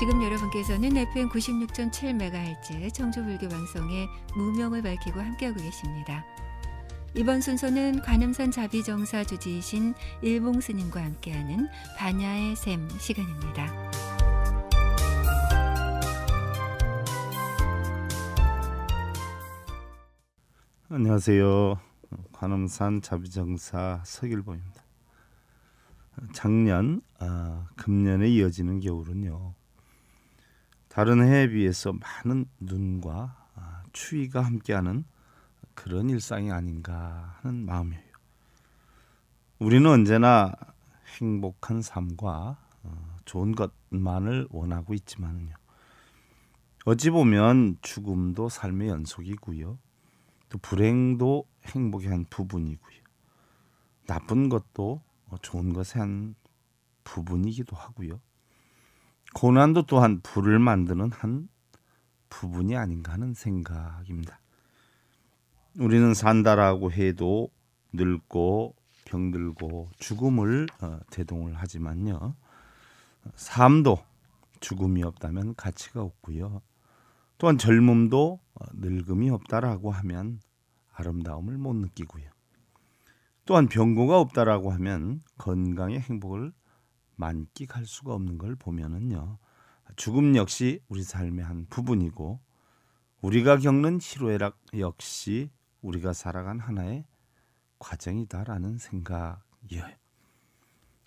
지금 여러분께서는 FM 96.7MHz 청주불교 방송의 무명을 밝히고 함께하고 계십니다. 이번 순서는 관음산 자비정사 주지이신 일봉 스님과 함께하는 반야의 샘 시간입니다. 안녕하세요. 관음산 자비정사 서길봉입니다. 작년, 아, 금년에 이어지는 겨울은요. 다른 해에 비해서 많은 눈과 아, 추위가 함께하는 그런 일상이 아닌가 하는 마음이에요. 우리는 언제나 행복한 삶과 어, 좋은 것만을 원하고 있지만요. 어찌 보면 죽음도 삶의 연속이고요. 또 불행도 행복의 한 부분이고요. 나쁜 것도 어, 좋은 것의 한 부분이기도 하고요. 고난도 또한 불을 만드는 한 부분이 아닌가 하는 생각입니다. 우리는 산다라고 해도 늙고 병들고 죽음을 어, 대동을 하지만요. 삶도 죽음이 없다면 가치가 없고요. 또한 젊음도 어, 늙음이 없다라고 하면 아름다움을 못 느끼고요. 또한 병고가 없다라고 하면 건강의 행복을 만끽할 수가 없는 걸 보면은요. 죽음 역시 우리 삶의 한 부분이고 우리가 겪는 희로애락 역시 우리가 살아간 하나의 과정이다라는 생각이에요.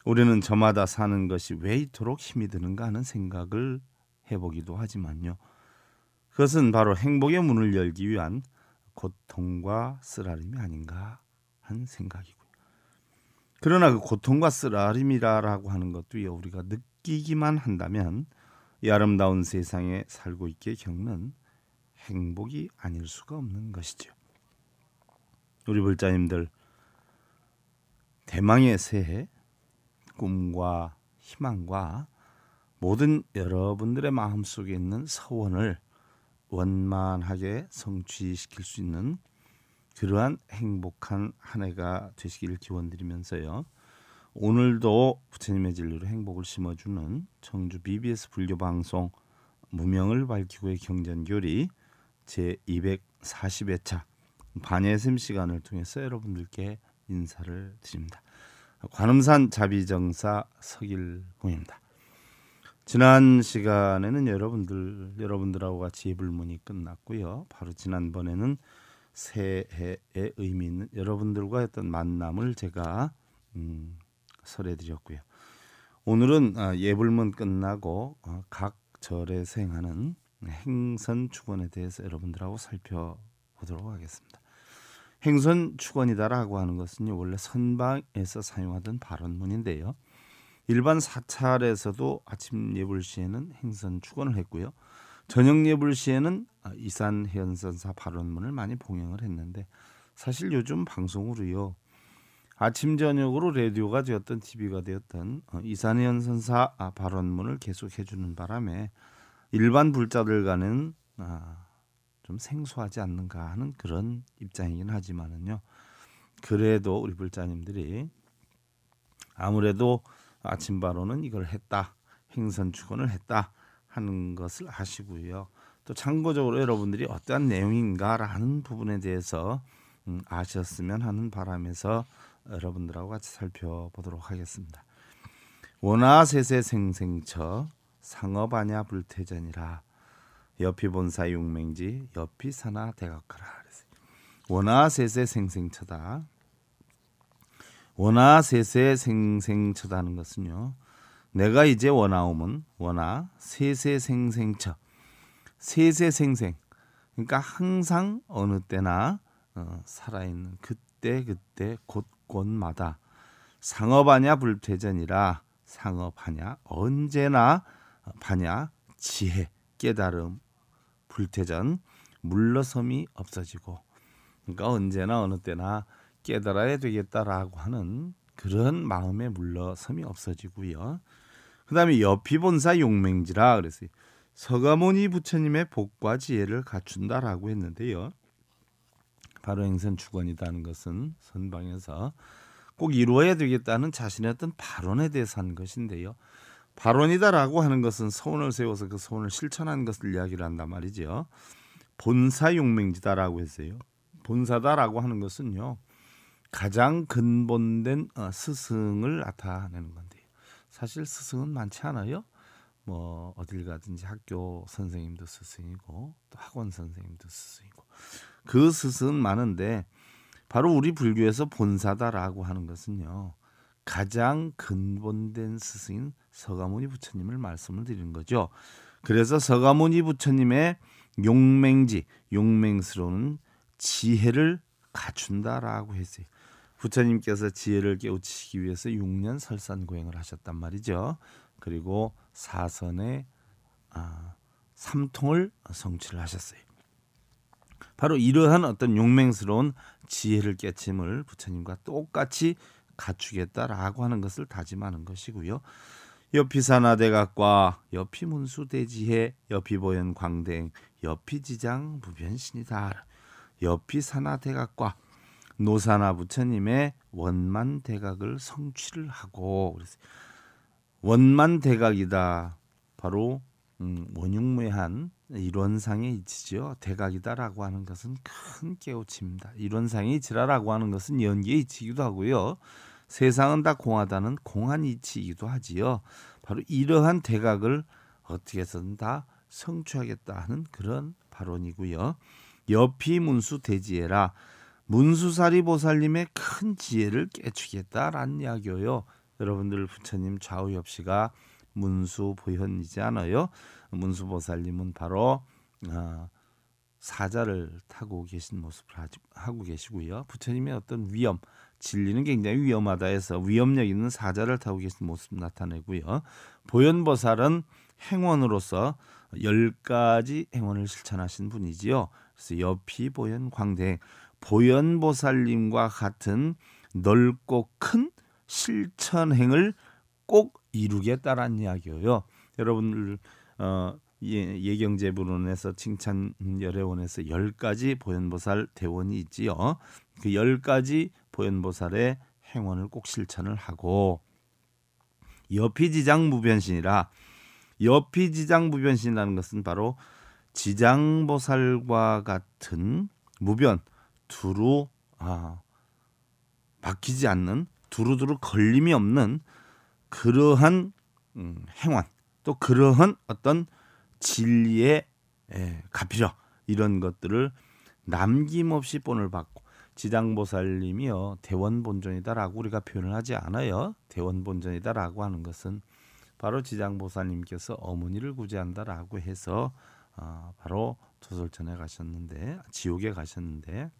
우리는 저마다 사는 것이 왜 이토록 힘이 드는가 하는 생각을 해보기도 하지만요. 그것은 바로 행복의 문을 열기 위한 고통과 쓰라림이 아닌가 하는 생각이고요. 그러나 그 고통과 쓰라림이라고 하는 것도 우리가 느끼기만 한다면 이 아름다운 세상에 살고 있게 겪는 행복이 아닐 수가 없는 것이죠. 우리 불자님들 대망의 새해 꿈과 희망과 모든 여러분들의 마음속에 있는 서원을 원만하게 성취시킬 수 있는 그러한 행복한 한 해가 되시기를 기원드리면서요. 오늘도 부처님의 진리로 행복을 심어주는 청주 BBS 불교 방송 무명을 밝히고의 경전교리 제 240회차 반예샘 시간을 통해서 여러분들께 인사를 드립니다. 관음산 자비정사 석일공입니다. 지난 시간에는 여러분들 여러분들하고 같이 예불문이 끝났고요. 바로 지난번에는 새해의 의미 있는 여러분들과 했던 만남을 제가 음, 설해드렸고요. 오늘은 아, 예불문 끝나고 어, 각 절에 생하는 행선 축원에 대해서 여러분들하고 살펴보도록 하겠습니다. 행선 축원이다라고 하는 것은 원래 선방에서 사용하던 발언문인데요. 일반 사찰에서도 아침 예불 시에는 행선 축원을 했고요. 저녁 예불 시에는 아, 이산 해연선사 발언문을 많이 봉행을 했는데 사실 요즘 방송으로요 아침 저녁으로 라디오가 되었던 TV가 어, 되었던 이산 해연선사 아, 발언문을 계속 해주는 바람에 일반 불자들 간은 아, 좀 생소하지 않는가 하는 그런 입장이긴 하지만은요 그래도 우리 불자님들이 아무래도 아침 바로는 이걸 했다 행선 축원을 했다 하는 것을 아시고요. 또 참고적으로 여러분들이 어떠한 내용인가라는 부분에 대해서 음, 아셨으면 하는 바람에서 여러분들하고 같이 살펴보도록 하겠습니다. 원화세세생생처 상업안야 불태전이라 옆이 본사 육맹지 옆이 산하 대각하라 원화세세생생처다 원화세세생생처다는 것은요 내가 이제 원하오은 원하 세세생생처 세세생생 그러니까 항상 어느 때나 어, 살아있는 그때 그때 곳곳마다 상업하냐 불태전이라 상업하냐 언제나 반야 어, 지혜 깨달음 불태전 물러섬이 없어지고 그러니까 언제나 어느 때나 깨달아야 되겠다라고 하는 그런 마음의 물러섬이 없어지고요. 그다음에 여피본사 용맹지라 그랬어요. 서가모니 부처님의 복과 지혜를 갖춘다라고 했는데요. 바로 행선 주관이라는 것은 선방에서 꼭 이루어야 되겠다는 자신의 어떤 발언에 대해서 한 것인데요. 발언이다라고 하는 것은 소원을 세워서 그 소원을 실천한 것을 이야기를 한단 말이죠. 본사 용맹지다라고 했어요. 본사다라고 하는 것은요. 가장 근본된 어, 스승을 나타내는 건데요. 사실 스승은 많지 않아요. 뭐 어딜 가든지 학교 선생님도 스승이고 또 학원 선생님도 스승이고 그 스승 많은데 바로 우리 불교에서 본사다라고 하는 것은요. 가장 근본된 스승인 서가모니 부처님을 말씀을 드리는 거죠. 그래서 서가모니 부처님의 용맹지, 용맹스러운 지혜를 갖춘다라고 했어요. 부처님께서 지혜를 깨우치시기 위해서 6년 설산고행을 하셨단 말이죠. 그리고 사선의 아, 삼통을 성취를 하셨어요. 바로 이러한 어떤 용맹스러운 지혜를 깨침을 부처님과 똑같이 갖추겠다라고 하는 것을 다짐하는 것이고요. 여피산하대각과 여피문수대지혜 여피보현 광대행 여피지장 부변신이다. 여피산하대각과 노사나 부처님의 원만 대각을 성취를 하고 그래서 원만 대각이다 바로 음, 원흉무한 이론상의 이치죠 대각이다라고 하는 것은 큰깨우침이다 이론상의 이치라라고 하는 것은 연계의 이치이기도 하고요. 세상은 다 공하다는 공한 이치이기도 하지요. 바로 이러한 대각을 어떻게 해서든 다 성취하겠다 하는 그런 발언이고요. 옆이 문수 대지해라. 문수사리 보살님의 큰 지혜를 깨치겠다라는 이야기요. 여러분들 부처님 좌우엽 씨가 문수 보현이지 않아요. 문수 보살님은 바로 어, 사자를 타고 계신 모습을 하고 계시고요. 부처님의 어떤 위험, 진리는 굉장히 위험하다 해서 위험력 있는 사자를 타고 계신 모습 나타내고요. 보현보살은 행원으로서 열 가지 행원을 실천하신 분이지요. 그래서 여피 보현 광대 보현보살님과 같은 넓고 큰 실천행을 꼭이루겠다라는 이야기예요. 여러분들 어, 예, 경제부론에서 칭찬 열애원에서 열 가지 보현보살 대원이 있지요. 그 열 가지 보현보살의 행원을 꼭 실천을 하고 여피지장 무변신이라 여피지장 무변신이라는 것은 바로 지장보살과 같은 무변 두루 아, 막히지 않는 두루두루 걸림이 없는 그러한 음, 행원 또 그러한 어떤 진리의 에, 가피력 예, 이런 것들을 남김없이 본을 받고 지장보살님이요 대원본전이다라고 우리가 표현을 하지 않아요 대원본전이다라고 하는 것은 바로 지장보살님께서 어머니를 구제한다라고 해서 어, 바로 조설천에 가셨는데 지옥에 가셨는데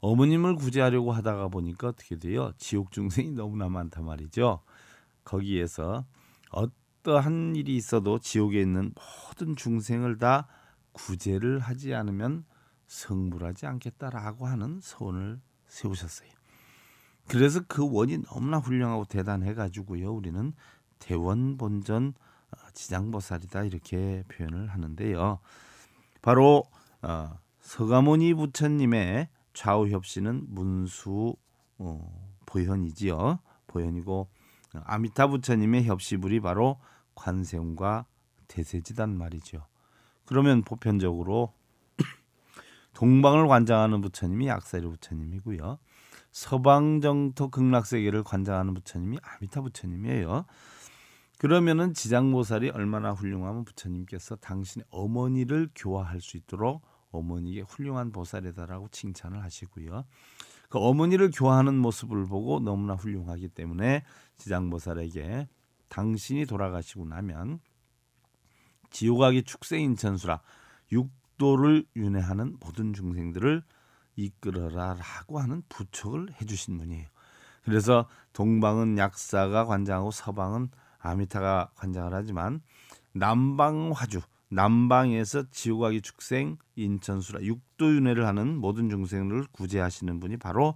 어머님을 구제하려고 하다가 보니까 어떻게 돼요? 지옥 중생이 너무나 많단 말이죠. 거기에서 어떠한 일이 있어도 지옥에 있는 모든 중생을 다 구제를 하지 않으면 성불하지 않겠다라고 하는 소원을 세우셨어요. 그래서 그 원이 너무나 훌륭하고 대단해가지고요. 우리는 대원본전 어, 지장보살이다 이렇게 표현을 하는데요. 바로 어, 서가모니 부처님의 좌우 협신은 문수 어, 보현이지요. 보현이고 아미타 부처님의 협시불이 바로 관세음과 대세지단 말이죠. 그러면 보편적으로 동방을 관장하는 부처님이 약사리 부처님이고요. 서방 정토 극락세계를 관장하는 부처님이 아미타 부처님이에요. 그러면은 지장보살이 얼마나 훌륭하면 부처님께서 당신의 어머니를 교화할 수 있도록 어머니에게 훌륭한 보살이다라고 칭찬을 하시고요. 그 어머니를 교화하는 모습을 보고 너무나 훌륭하기 때문에 지장보살에게 당신이 돌아가시고 나면 지옥아기 축세인 천수라 육도를 윤회하는 모든 중생들을 이끌어라라고 하는 부척을 해주신 분이에요. 그래서 동방은 약사가 관장하고 서방은 아미타가 관장을 하지만 남방화주 남방에서 지옥아기 축생 인천수라 육도윤회를 하는 모든 중생을 구제하시는 분이 바로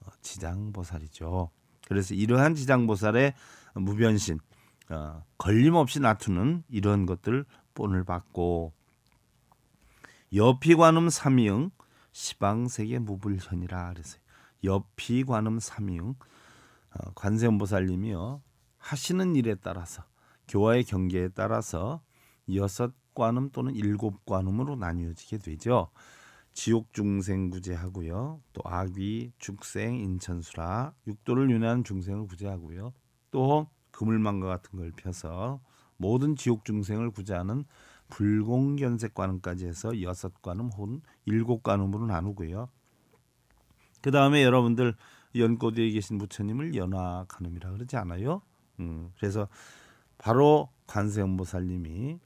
어, 지장보살이죠. 그래서 이러한 지장보살의 무변신 어, 걸림없이 나투는 이런 것들 본을 받고 여피관음 삼이응 시방세계 무불현이라 그랬어요. 여피관음 삼이응 어, 관세음보살님이요 하시는 일에 따라서 교화의 경계에 따라서 여섯 관음 또는 일곱 관음으로 나뉘어지게 되죠. 지옥 중생 구제하고요. 또아귀 죽생, 인천수라 육도를 유난한 중생을 구제하고요. 또 그물망과 같은 걸 펴서 모든 지옥 중생을 구제하는 불공견색관음까지 해서 여섯 관음 혹은 일곱 관음으로 나누고요. 그 다음에 여러분들 연고대에 계신 부처님을 연화관음이라 그러지 않아요? 음, 그래서 바로 관세음보살님이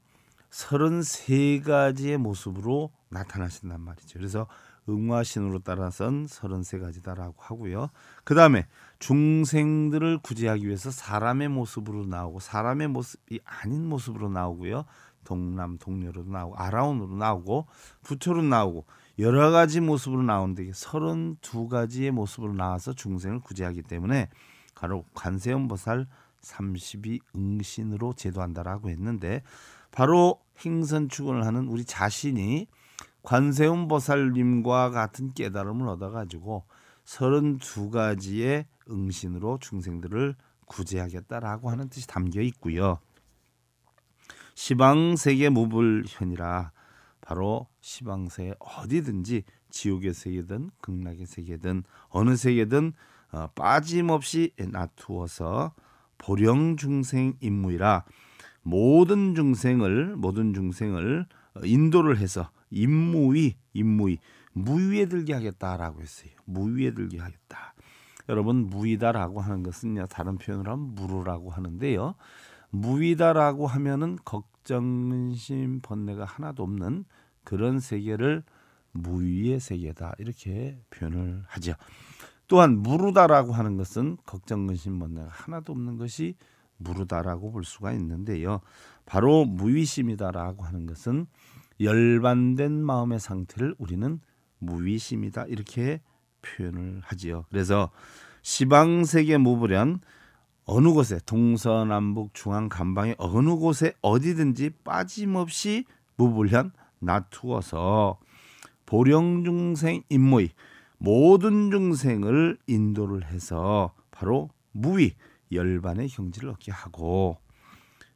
33가지의 모습으로 나타나신단 말이죠. 그래서 응화신으로 따라선 33가지다라고 하고요. 그 다음에 중생들을 구제하기 위해서 사람의 모습으로 나오고 사람의 모습이 아닌 모습으로 나오고요. 동남 동녀로 나오고 아라운으로 나오고 부처로 나오고 여러 가지 모습으로 나오는데 32가지의 모습으로 나와서 중생을 구제하기 때문에 바로 관세음보살 32 응신으로 제도한다라고 했는데 바로 행선 추구을 하는 우리 자신이 관세음 보살님과 같은 깨달음을 얻어가지고 32가지의 응신으로 중생들을 구제하겠다라고 하는 뜻이 담겨 있고요. 시방 세계 무불현이라 바로 시방세 어디든지 지옥의 세계든 극락의 세계든 어느 세계든 어, 빠짐없이 놔두어서 보령 중생 임무이라 모든 중생을 모든 중생을 어, 인도를 해서 임무위 임무위 무위에 들게 하겠다라고 했어요. 무위에 들게 하겠다. 여러분 무위다라고 하는 것은요 다른 표현으로 하면 무루라고 하는데요. 무위다라고 하면은 걱정심 번뇌가 하나도 없는 그런 세계를 무위의 세계다 이렇게 표현을 하죠. 또한 무르다라고 하는 것은 걱정근심 번뇌가 하나도 없는 것이 무르다라고 볼 수가 있는데요. 바로 무위심이다라고 하는 것은 열반된 마음의 상태를 우리는 무위심이다 이렇게 표현을 하지요. 그래서 시방 세계 무불연 어느 곳에 동서남북 중앙 간방의 어느 곳에 어디든지 빠짐없이 무불현 나투어서 보령 중생 인무의 모든 중생을 인도를 해서 바로 무위 열반의 형질을 얻게 하고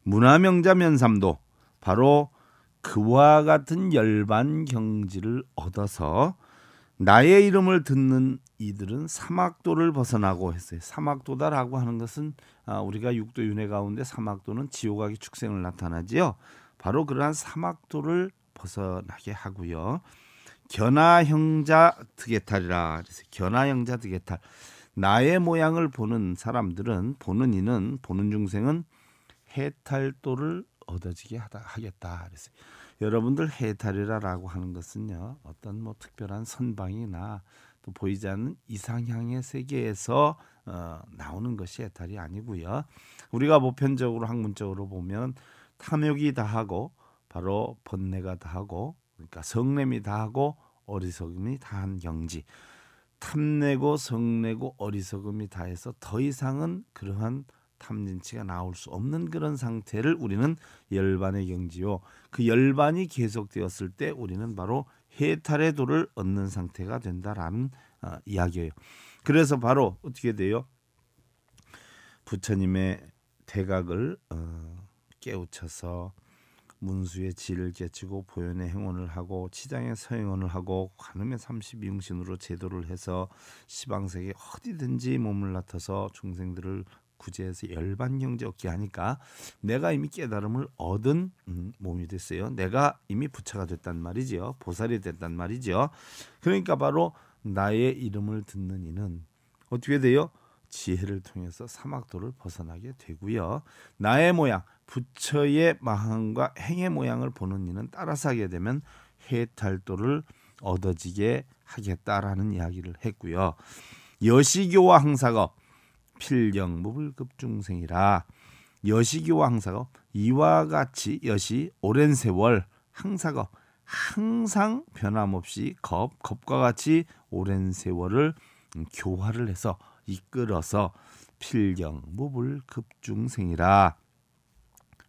문화명자 면삼도 바로 그와 같은 열반 경지를 얻어서 나의 이름을 듣는 이들은 사막도를 벗어나고 했어요. 사막도다라고 하는 것은 아, 우리가 육도 윤회 가운데 사막도는 지옥하기 축생을 나타나지요. 바로 그러한 사막도를 벗어나게 하고요. 견아 형자 드게탈이라 그래서 견아 형자 드게탈 나의 모양을 보는 사람들은 보는 이는 보는 중생은 해탈도를 얻어지게 하다 하겠다 그랬어요. 여러분들 해탈이라라고 하는 것은요 어떤 뭐 특별한 선방이나 또 보이지 않는 이상향의 세계에서 어, 나오는 것이 해탈이 아니고요. 우리가 보편적으로 학문적으로 보면 탐욕이 다하고 바로 번뇌가 다하고 그러니까 성냄이 다하고 어리석음이 다한 경지 탐내고 성내고 어리석음이 다해서 더 이상은 그러한 탐진치가 나올 수 없는 그런 상태를 우리는 열반의 경지요. 그 열반이 계속되었을 때 우리는 바로 해탈의 도를 얻는 상태가 된다라는 어, 이야기예요. 그래서 바로 어떻게 돼요? 부처님의 대각을 어, 깨우쳐서 문수의 질을 깨치고 보현의 행원을 하고 치장의 서행원을 하고 관음의 삼십이응신으로 제도를 해서 시방세계 어디든지 몸을 나타서 중생들을 구제해서 열반경제 얻게 하니까 내가 이미 깨달음을 얻은 음, 몸이 됐어요. 내가 이미 부처가 됐단 말이지요. 보살이 됐단 말이지요. 그러니까 바로 나의 이름을 듣는 이는 어떻게 돼요? 지혜를 통해서 사막도를 벗어나게 되고요. 나의 모양, 부처의 마음과 행의 모양을 보는 이는 따라서 하게 되면 해탈도를 얻어지게 하겠다라는 이야기를 했고요. 여시교와 항사가 필령무불급 중생이라 여시교와 항사가 이와 같이 여시 오랜 세월 항사가 항상 변함없이 겁 겁과 같이 오랜 세월을 음, 교화를 해서 이끌어서 필경 무불 급중생이라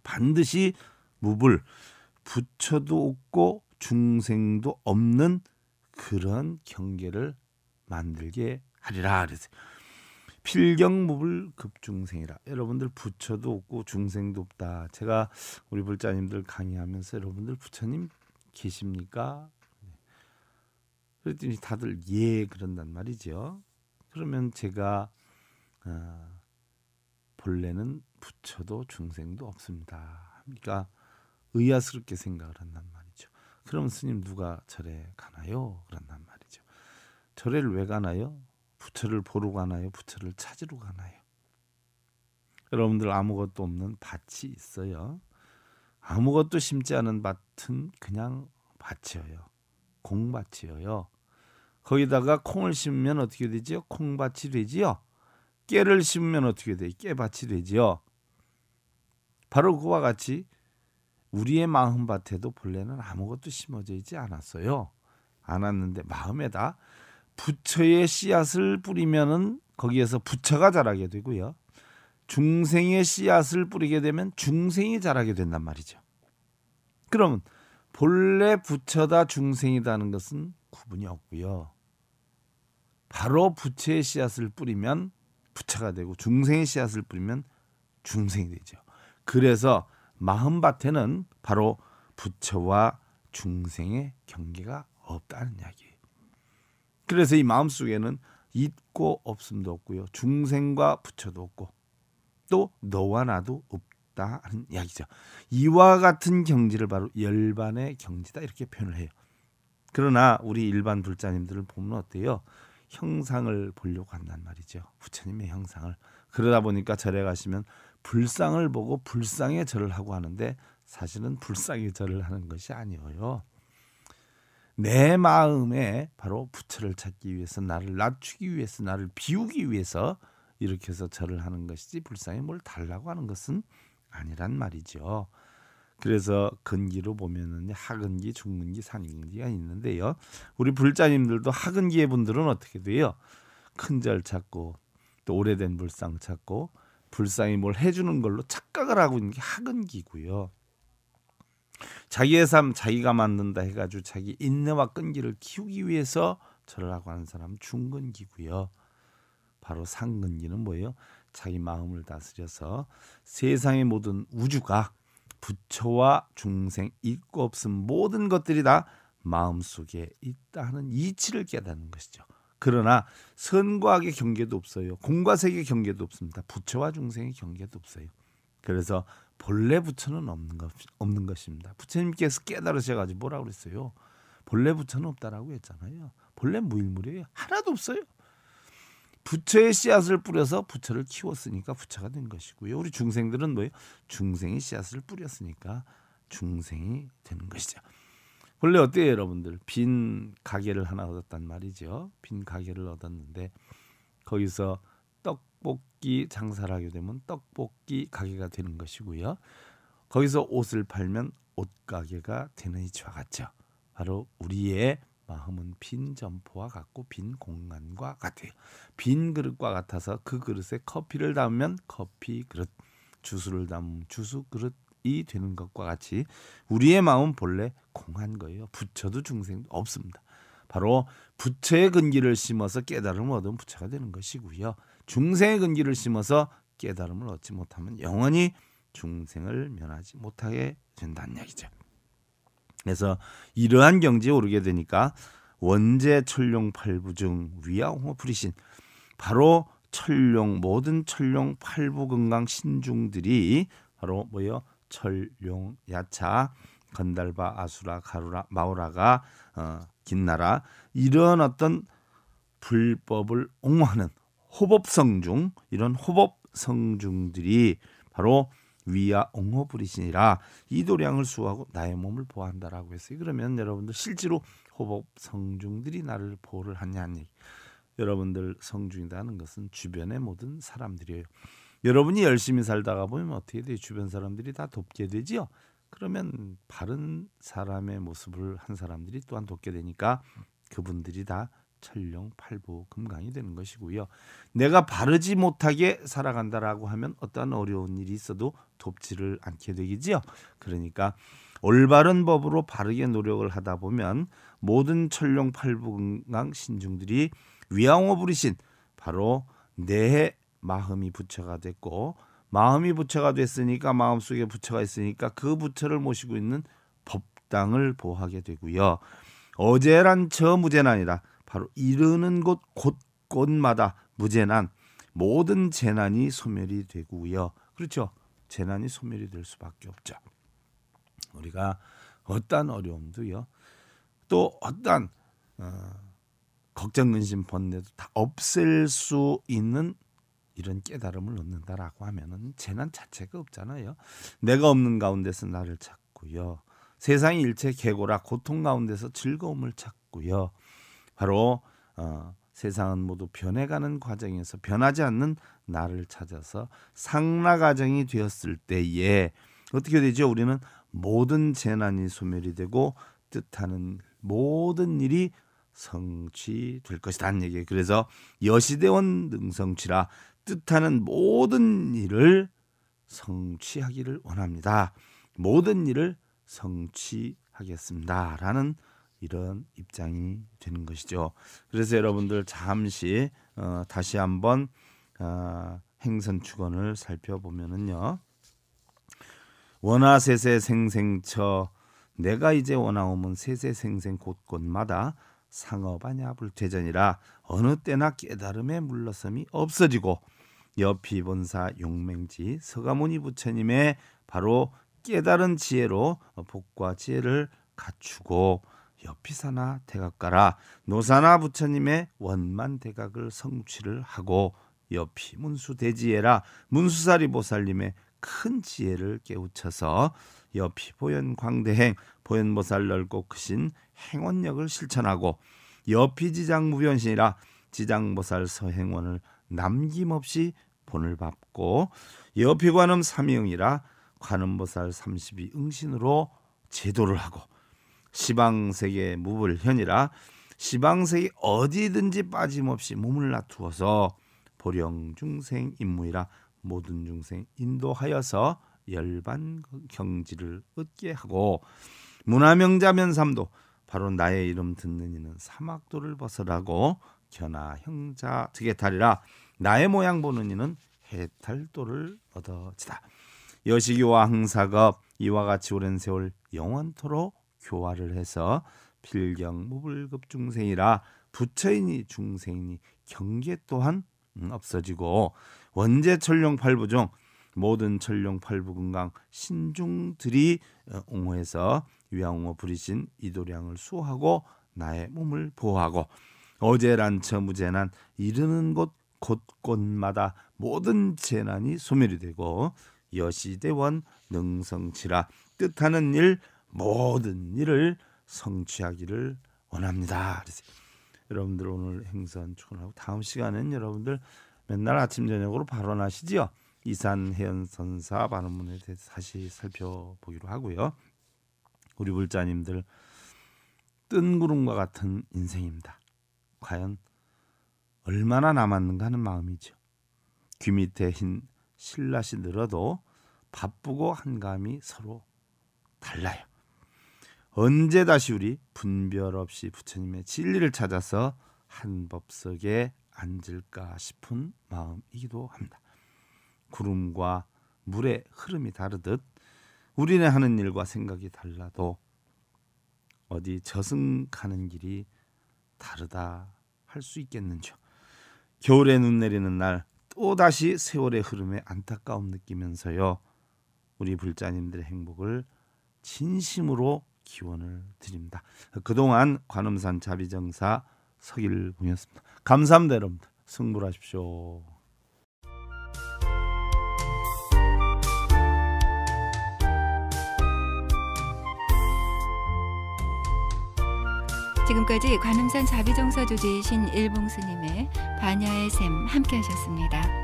반드시 무불 부처도 없고 중생도 없는 그런 경계를 만들게 하리라 그래서 필경무불 급중생이라 여러분들 부처도 없고 중생도 없다 제가 우리 불자님들 강의하면서 여러분들 부처님 계십니까 네. 그랬더니 다들 예 그런단 말이죠 그러면 제가 어, 본래는 부처도 중생도 없습니다. 합니까? 그러니까 의아스럽게 생각을 한단 말이죠. 그럼 스님 누가 절에 가나요? 그런단 말이죠. 절에를 왜 가나요? 부처를 보러 가나요? 부처를 찾으러 가나요? 여러분들 아무것도 없는 밭이 있어요. 아무것도 심지 않은 밭은 그냥 밭이에요. 공밭이에요. 거기다가 콩을 심으면 어떻게 되지요? 콩밭이 되지요. 깨를 심으면 어떻게 돼요? 깨밭이 되지요. 바로 그와 같이 우리의 마음밭에도 본래는 아무것도 심어져 있지 않았어요. 않았는데 마음에다 부처의 씨앗을 뿌리면은 거기에서 부처가 자라게 되고요. 중생의 씨앗을 뿌리게 되면 중생이 자라게 된단 말이죠. 그러 본래 부처다 중생이다는 것은 구분이 없고요. 바로 부채의 씨앗을 뿌리면 부채가 되고 중생의 씨앗을 뿌리면 중생이 되죠. 그래서 마음밭에는 바로 부채와 중생의 경계가 없다는 이야기. 그래서 이 마음 속에는 있고 없음도 없고요, 중생과 부처도 없고 또 너와 나도 없다 하는 이야기죠. 이와 같은 경지를 바로 열반의 경지다 이렇게 표현을 해요. 그러나 우리 일반 불자님들을 보면 어때요? 형상을 보려고 한단 말이죠. 부처님의 형상을. 그러다 보니까 절에 가시면 불상을 보고 불상의 절을 하고 하는데 사실은 불상의 절을 하는 것이 아니어요내 마음에 바로 부처를 찾기 위해서 나를 낮추기 위해서 나를 비우기 위해서 이렇게 해서 절을 하는 것이지 불상에 뭘 달라고 하는 것은 아니란 말이죠. 그래서 근기로 보면은 하근기, 중근기, 산근기가 있는데요. 우리 불자님들도 하근기의 분들은 어떻게 돼요? 큰절 찾고 또 오래된 불상 찾고 불상이 뭘 해주는 걸로 착각을 하고 있는 게 하근기고요. 자기의 삶 자기가 만든다 해가지고 자기 인내와 끈기를 키우기 위해서 절을 하고 하는 사람 중근기고요. 바로 상근기는 뭐예요? 자기 마음을 다스려서 세상의 모든 우주가 부처와 중생 있고 없음 모든 것들이 다 마음속에 있다 하는 이치를 깨닫는 것이죠. 그러나 선과 악의 경계도 없어요. 공과 색의 경계도 없습니다. 부처와 중생의 경계도 없어요. 그래서 본래 부처는 없는 것 없는 것입니다. 부처님께서 깨달으셔 가지고 뭐라고 그랬어요? 본래 부처는 없다라고 했잖아요. 본래 무일물이에요 하나도 없어요. 부처의 씨앗을 뿌려서 부처를 키웠으니까 부처가 된 것이고요. 우리 중생들은 뭐예요? 중생이 씨앗을 뿌렸으니까 중생이 되는 것이죠. 원래 어때요, 여러분들? 빈 가게를 하나 얻었단 말이죠. 빈 가게를 얻었는데 거기서 떡볶이 장사를 하게 되면 떡볶이 가게가 되는 것이고요. 거기서 옷을 팔면 옷 가게가 되는 이와 치 같죠. 바로 우리의 마음은 빈 점포와 같고 빈 공간과 같아요. 빈 그릇과 같아서 그 그릇에 커피를 담으면 커피 그릇, 주스를 담으면 주스 그릇 이 되는 것과 같이 우리의 마음은 본래 공한 거예요. 부처도 중생도 없습니다. 바로 부처의 근기를 심어서 깨달음을 얻으면 부처가 되는 것이고요. 중생의 근기를 심어서 깨달음을 얻지 못하면 영원히 중생을 면하지 못하게 된다는 얘기죠. 그래서 이러한 경지에 오르게 되니까 원제 철룡 팔부중 위아홍어 프리신 바로 철룡 모든 철룡 팔부 건강 신중들이 바로 뭐요 철룡 야차 건달바 아수라 가루라 마오라가 어, 긴나라 이런 어떤 불법을 옹호하는 호법성중 이런 호법성중들이 바로 위와 옹호부리시니라 이 도량을 수하고 나의 몸을 보한다라고 호 했어요. 그러면 여러분들 실제로 호법 성중들이 나를 보호를 하냐는 얘기. 여러분들 성중이라는 것은 주변의 모든 사람들이에요. 여러분이 열심히 살다가 보면 어떻게 돼요? 주변 사람들이 다 돕게 되지요. 그러면 바른 사람의 모습을 한 사람들이 또한 돕게 되니까 그분들이 다 천령팔부 금강이 되는 것이고요. 내가 바르지 못하게 살아간다라고 하면 어떠한 어려운 일이 있어도 돕지를 않게 되겠지요 그러니까 올바른 법으로 바르게 노력을 하다 보면 모든 천룡 팔부금강 신중들이 위양호 부리신 바로 내 마음이 부처가 됐고 마음이 부처가 됐으니까 마음속에 부처가 있으니까 그 부처를 모시고 있는 법당을 보하게 되고요. 어제란 저 무재난이라 바로 이르는 곳 곳곳마다 무재난 모든 재난이 소멸이 되고요. 그렇죠. 재난이 소멸이 될 수밖에 없죠. 우리가 어떠한 어려움도요. 또 어떠한 어, 걱정, 근심, 번뇌도 다 없앨 수 있는 이런 깨달음을 얻는다라고 하면은 재난 자체가 없잖아요. 내가 없는 가운데서 나를 찾고요. 세상 일체 개고라 고통 가운데서 즐거움을 찾고요. 바로 어, 세상은 모두 변해가는 과정에서 변하지 않는 나를 찾아서 상라 과정이 되었을 때에 어떻게 되죠? 우리는 모든 재난이 소멸이 되고 뜻하는 모든 일이 성취될 것이다는 얘기예요. 그래서 여시대원 능성취라 뜻하는 모든 일을 성취하기를 원합니다. 모든 일을 성취하겠습니다라는 이런 입장이 되는 것이죠. 그래서 여러분들 잠시 어, 다시 한번 어, 행선 축원을 살펴보면은요. 원하세세 생생처 내가 이제 원하오면 세세생생 곳곳마다 상업하냐 불퇴전이라 어느 때나 깨달음에 물러섬이 없어지고 옆이 본사 용맹지 서가모니 부처님의 바로 깨달은 지혜로 복과 지혜를 갖추고 여피사나 대각가라 노사나 부처님의 원만 대각을 성취를 하고 여피 문수 대지에라 문수사리 보살님의 큰 지혜를 깨우쳐서 여피 보현 광대행 보현 보살 넓고 크신 행원력을 실천하고 여피 지장 무변신이라 지장 보살 서행원을 남김없이 본을 받고 여피 관음 삼이응이라 관음보살 삼십이 응신으로 제도를 하고 시방세계 무불현이라 시방세계 어디든지 빠짐없이 몸을 놔두어서 보령중생 임무이라 모든 중생 인도하여서 열반 경지를 얻게 하고 문화명자면삼도 바로 나의 이름 듣는 이는 사막도를 벗어라고 견하 형자 득에탈이라 나의 모양 보는 이는 해탈도를 얻어지다 여시기와 항사가 이와 같이 오랜 세월 영원토록 교화를 해서 필경 무불급 중생이라 부처이니 중생이니 경계 또한 음, 없어지고 원제 철룡 팔부종 모든 철룡 팔부금강 신중들이 어, 옹호해서 위양호 부리신 이도량을 수호하고 나의 몸을 보호하고 어제란 처무제난 이르는 곳 곳곳마다 모든 재난이 소멸이 되고 여시대원 능성치라 뜻하는 일 모든 일을 성취하기를 원합니다. 그래서 여러분들 오늘 행선 축원하고 다음 시간은 여러분들 맨날 아침 저녁으로 발언하시지요. 이산해연 선사 발언문에 대해서 다시 살펴보기로 하고요. 우리 불자님들 뜬구름과 같은 인생입니다. 과연 얼마나 남았는가 하는 마음이죠. 귀 밑에 흰 실낱이 늘어도 바쁘고 한감이 서로 달라요. 언제 다시 우리 분별 없이 부처님의 진리를 찾아서 한 법석에 앉을까 싶은 마음이기도 합니다. 구름과 물의 흐름이 다르듯 우리네 하는 일과 생각이 달라도 어디 저승 가는 길이 다르다 할 수 있겠는지요. 겨울에 눈 내리는 날 또다시 세월의 흐름에 안타까움 느끼면서요. 우리 불자님들의 행복을 진심으로 기원을 드립니다. 그동안 관음산 자비정사 서길봉이었습니다. 감사합니다 여러분 승부하십시오. 지금까지 관음산 자비정사 조지이신 일봉스님의 반야의 샘 함께 하셨습니다.